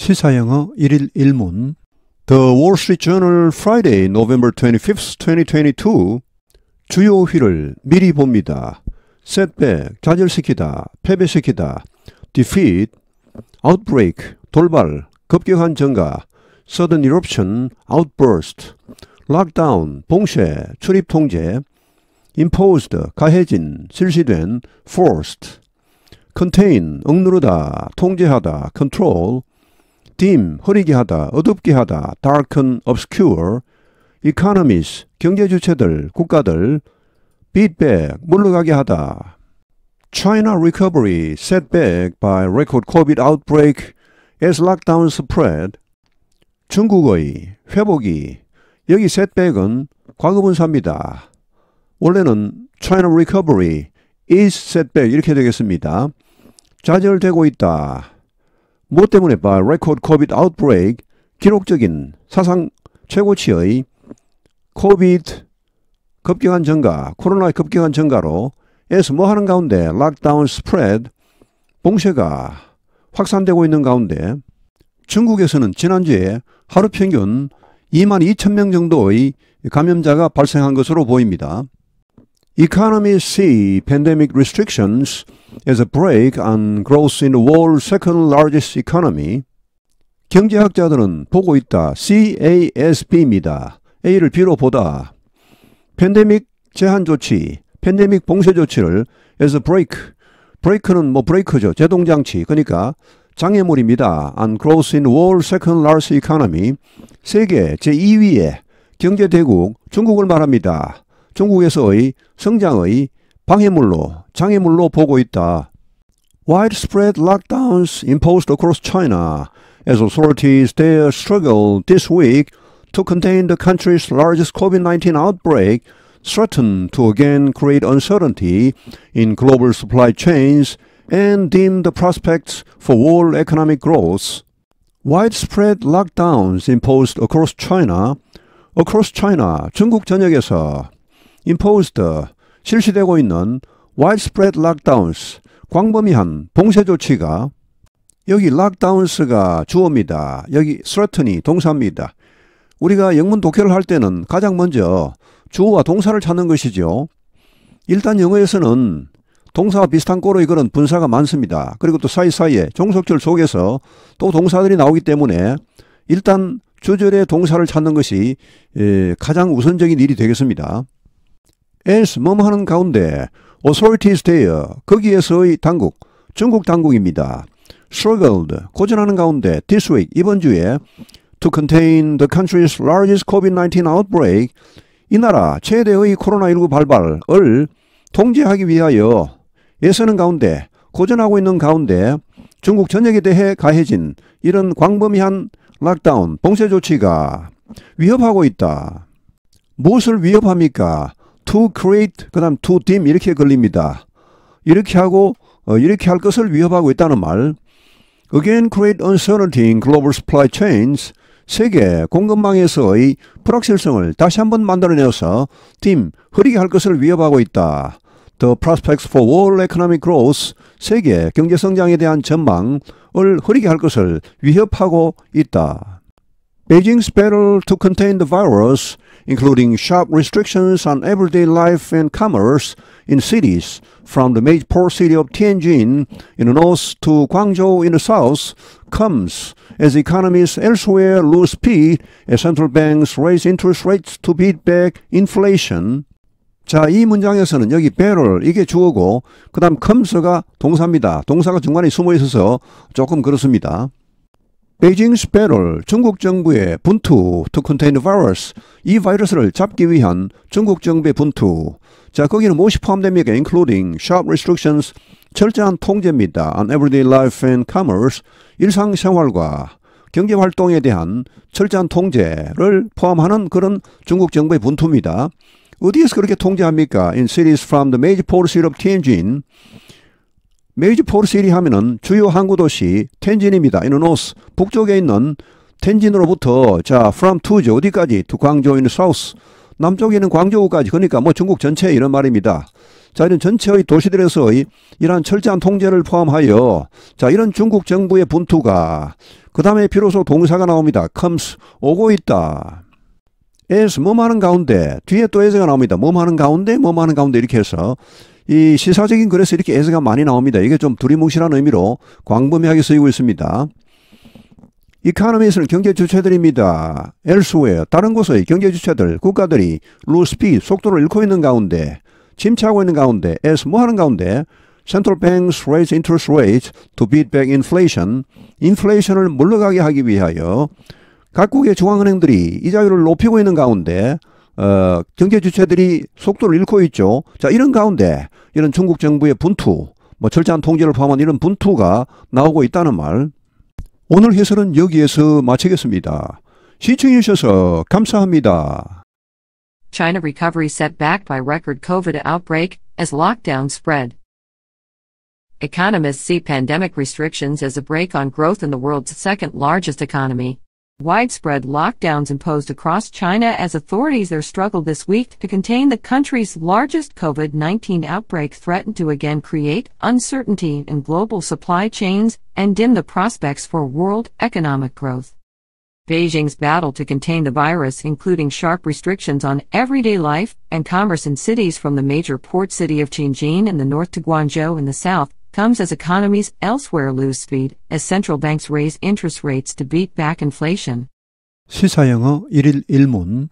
시사영어 1일 1문 The Wall Street Journal Friday, November 25th, 2022 주요 휠을 미리 봅니다. setback, 좌절시키다, 패배시키다, defeat, outbreak, 돌발, 급격한 증가, sudden eruption, outburst, lockdown, 봉쇄, 출입 통제, imposed, 가해진, 실시된, forced, contain, 억누르다, 통제하다, control, dim, 흐리게 하다, 어둡게 하다, darken, obscure, economies, 경제 주체들, 국가들, b e a t b a c k 물러가게 하다. China recovery set back by record COVID outbreak as lockdown spread. 중국의 회복이 여기 setback은 과거분사입니다. 원래는 China recovery is setback 이렇게 되겠습니다. 좌절되고 있다. 무엇 때문에 봐? 레코드 코비드 아웃브레 d o 기록적인 사상 최고치의 코비드 급격한 증가, 코로나의 급격한 증가로 에서 뭐 하는 가운데 락다운 스프레드 봉쇄가 확산되고 있는 가운데 중국에서는 지난주에 하루 평균 2만 2천 명 정도의 감염자가 발생한 것으로 보입니다. Economists see pandemic restrictions as a break on growth in the world's second largest economy. 경제학자들은 보고 있다. CASB입니다. A를 B로 보다. 팬데믹 제한 조치, 팬데믹 봉쇄 조치를 as a break. 브레이크는 뭐 브레이크죠. 제동장치. 그러니까 장애물입니다. On growth in world second largest economy. 세계 제2위의 경제대국 중국을 말합니다. 중국에서의 성장의 방해물로 장애물로 보고 있다. Widespread lockdowns imposed across China as authorities there struggle this week to contain the country's largest COVID-19 outbreak threaten to again create uncertainty in global supply chains and dim the prospects for world economic growth. Widespread lockdowns imposed across China, across China, 중국 전역에서 imposed 실시되고 있는 widespread lockdowns 광범위한 봉쇄 조치가 여기 lockdowns가 주어입니다. 여기 threaten이 동사입니다. 우리가 영문 독해를 할 때는 가장 먼저 주어와 동사를 찾는 것이죠. 일단 영어에서는 동사와 비슷한 꼬로의 그런 분사가 많습니다. 그리고 또 사이사이에 종속절 속에서 또 동사들이 나오기 때문에 일단 주절의 동사를 찾는 것이 가장 우선적인 일이 되겠습니다. as 뭐뭐하는 가운데 authorities there 거기에서의 당국 중국 당국입니다. struggled 고전하는 가운데 this week 이번 주에 to contain the country's largest COVID-19 outbreak 이 나라 최대의 코로나19 발발을 통제하기 위하여 예서는 가운데 고전하고 있는 가운데 중국 전역에 대해 가해진 이런 광범위한 락다운 봉쇄 조치가 위협하고 있다. 무엇을 위협합니까? to c r e a t 그다음 to dim 이렇게 걸립니다. 이렇게 하고 어, 이렇게 할 것을 위협하고 있다는 말. Again c r e a t uncertainty in global supply chains. 세계 공급망에서의 불확실성을 다시 한번 만들어내어서 팀 흐리게 할 것을 위협하고 있다. The prospects for world economic growth, 세계 경제 성장에 대한 전망을 흐리게 할 것을 위협하고 있다. Beijing's battle to contain the virus, including sharp restrictions on everyday life and commerce in cities from the major port city of Tianjin in the north to Guangzhou in the south, comes as economies elsewhere lose speed as central banks raise interest rates to beat back inflation. 자, 이 문장에서는 여기 배럴 이게 주어고 그다음 comes가 동사입니다. 동사가 중간에 숨어 있어서 조금 그렇습니다. 베이징 스페럴 중국 정부의 분투 to contain the virus 이 바이러스를 잡기 위한 중국 정부의 분투 자 거기는 무엇이 포함됩니까? including sharp restrictions 철저한 통제입니다 on everyday life and commerce 일상생활과 경제활동에 대한 철저한 통제를 포함하는 그런 중국 정부의 분투입니다 어디에서 그렇게 통제합니까? in cities from the major ports of Tianjin 메이지 포르시리 하면은 주요 항구 도시 텐진입니다. 이는노스 북쪽에 있는 텐진으로부터 자프 r 투즈 어디까지 두 광저우 in s o u 남쪽에는 있 광저우까지 그러니까 뭐 중국 전체 이런 말입니다. 자 이런 전체의 도시들에서의 이러한 철저한 통제를 포함하여 자 이런 중국 정부의 분투가 그 다음에 비로소 동사가 나옵니다. comes 오고 있다. as 뭐하는 가운데 뒤에 또 as가 나옵니다. 뭐하는 가운데 뭐하는 가운데 이렇게 해서 이 시사적인 글에서 이렇게 애서가 많이 나옵니다. 이게 좀 두리뭉실한 의미로 광범위하게 쓰이고 있습니다. 이카노미스는 경제 주체들입니다. elsewhere 다른 곳의 경제 주체들 국가들이 루스피 속도를 잃고 있는 가운데 침체하고 있는 가운데 as 뭐하는 가운데 Central Banks raise interest rates to beat back inflation 인플레이션을 물러가게 하기 위하여 각국의 중앙은행들이 이자율을 높이고 있는 가운데 어, 경제 주체들이 속도를 잃고 있죠. 자, 이런 가운데 이런 중국 정부의 분투, 뭐 철저한 통제를 포함한 이런 분투가 나오고 있다는 말. 오늘 해설은 여기에서 마치겠습니다. 시청해 주셔서 감사합니다. China recovery set back by record COVID outbreak as lockdown spread. Economists see pandemic restrictions as a break on growth in the world's second largest economy. Widespread lockdowns imposed across China as authorities there struggled this week to contain the country's largest COVID-19 outbreak threatened to again create uncertainty in global supply chains and dim the prospects for world economic growth. Beijing's battle to contain the virus, including sharp restrictions on everyday life and commerce in cities from the major port city of Tianjin in the north to Guangzhou in the south, comes as economies elsewhere lose speed as central banks raise interest rates to beat back inflation. 시사영어 1일 1문